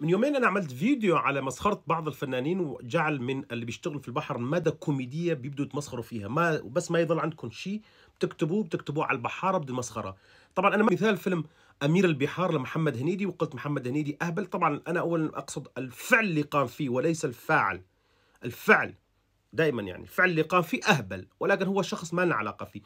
من يومين انا عملت فيديو على مسخره بعض الفنانين وجعل من اللي بيشتغلوا في البحر مدى كوميديه بيبدوا يتمسخروا فيها ما بس ما يضل عندكم شيء بتكتبوه بتكتبوه على البحاره بدون مسخره طبعا انا مثال فيلم امير البحار لمحمد هنيدي وقلت محمد هنيدي اهبل طبعا انا اولا اقصد الفعل اللي قام فيه وليس الفاعل الفعل دائما يعني الفعل اللي قام فيه اهبل ولكن هو شخص ما لنا علاقه فيه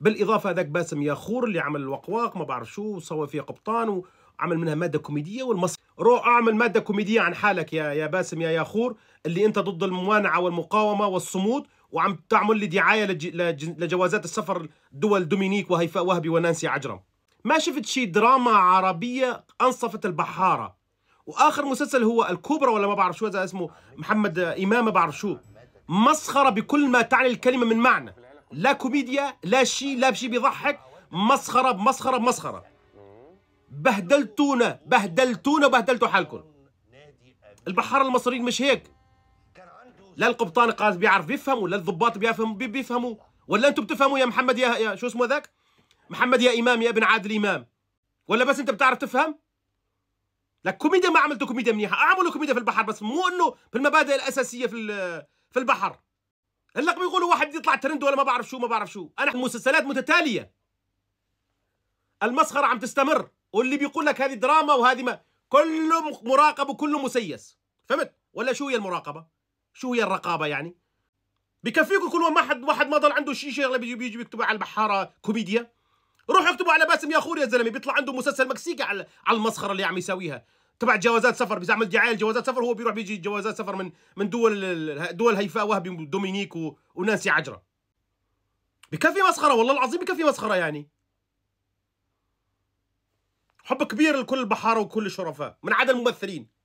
بالاضافه هذاك باسم ياخور اللي عمل الوقواق ما بعرف شو سوى فيه قبطان و... عمل منها ماده كوميديه والمصري رو اعمل ماده كوميديه عن حالك يا يا باسم يا ياخور اللي انت ضد الممانعه والمقاومه والصمود وعم تعمل لي دعايه لج... لج... لجوازات السفر دول دومينيك وهيفاء وهبي ونانسي عجرم ما شفت شي دراما عربيه انصفت البحاره واخر مسلسل هو الكوبرا ولا ما بعرف شو هذا اسمه محمد امام ما بعرف شو مسخره بكل ما تعني الكلمه من معنى لا كوميديا لا شيء لا شيء بيضحك مسخره بمسخره بمسخره بهدلتونا بهدلتونا بهدلتوا حالكم البحار المصريين مش هيك لا القبطان قاعد بيعرف بيفهم ولا الضباط بيفهموا بيفهموا ولا انتم بتفهموا يا محمد يا, يا شو اسمه ذاك محمد يا امام يا ابن عادل امام ولا بس انت بتعرف تفهم لك كوميديا ما عملتوا كوميديا منيحه اعملوا كوميديا في البحر بس مو انه في المبادئ الاساسيه في في البحر هلا بيقولوا واحد بده يطلع ترند ولا ما بعرف شو ما بعرف شو انا المسلسلات متتاليه المسخره عم تستمر واللي بيقول لك هذه دراما وهذه ما كله مراقب وكله مسيس فهمت ولا شو هي المراقبه شو هي الرقابه يعني بكفيكم كل ما حد واحد ما ضل عنده شيء شغله بيجي بيجي بيكتبوا على البحاره كوميديا روح اكتبوا على باسم يا خور يا زلمه بيطلع عنده مسلسل مكسيكي على على المسخره اللي عم يساويها تبع جوازات سفر بيعمل دعايه لجوازات سفر هو بيروح بيجي جوازات سفر من من دول دول هيفاء وهبي ودومينيك ونانسي عجره بكفي مسخره والله العظيم بكفي مسخره يعني حب كبير لكل البحاره وكل الشرفاء من عدا الممثلين